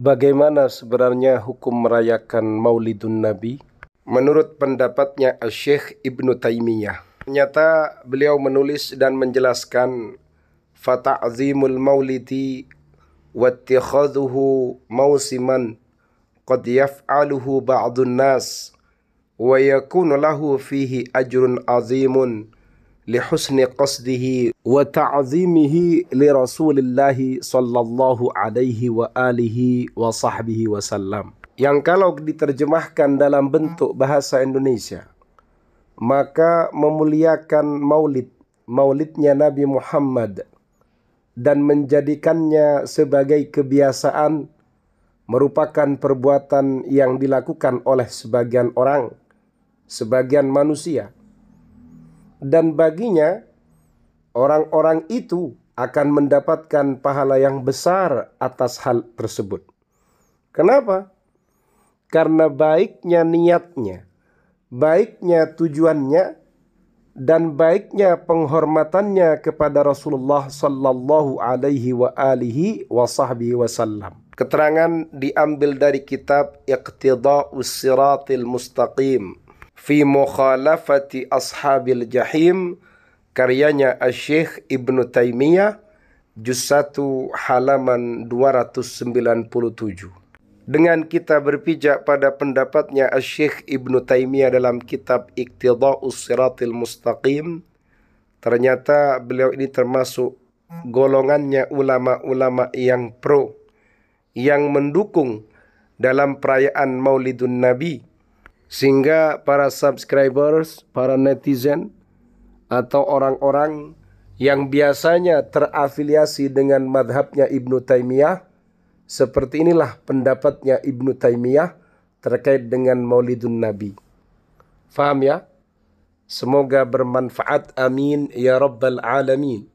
Bagaimana sebenarnya hukum merayakan maulidun Nabi? Menurut pendapatnya Syekh Ibn Taimiyah. Ternyata beliau menulis dan menjelaskan Fata'zimul maulidi wattikhadhuhu mausiman qad yaf'aluhu ba'dun nas wa yakunu lahu fihi ajrun azimun لحسن قصده وتعظيمه لرسول الله صلى الله عليه وآله وصحبه وسلم yang kalau diterjemahkan dalam bentuk bahasa Indonesia maka memuliakan maulid maulidnya Nabi Muhammad dan menjadikannya sebagai kebiasaan merupakan perbuatan yang dilakukan oleh sebagian orang, sebagian manusia dan baginya orang-orang itu akan mendapatkan pahala yang besar atas hal tersebut. Kenapa? Karena baiknya niatnya, baiknya tujuannya, dan baiknya penghormatannya kepada Rasulullah sallallahu alaihi wa alihi wa wasallam. Keterangan diambil dari kitab Iqtidau Siratil Mustaqim fi mukhalafati ashabil jahim karyanya Asy-Syeikh Ibnu Taimiyah juz 1 halaman 297. Dengan kita berpijak pada pendapatnya Asy-Syeikh Ibnu Taimiyah dalam kitab Iqtida'us Siratil Mustaqim, ternyata beliau ini termasuk golongannya ulama-ulama yang pro yang mendukung dalam perayaan Maulidun Nabi sehingga para subscribers, para netizen atau orang-orang yang biasanya terafiliasi dengan madhabnya Ibnu Taimiyah seperti inilah pendapatnya Ibnu Taimiyah terkait dengan Maulidun Nabi. Faham ya? Semoga bermanfaat. Amin ya rabbal alamin.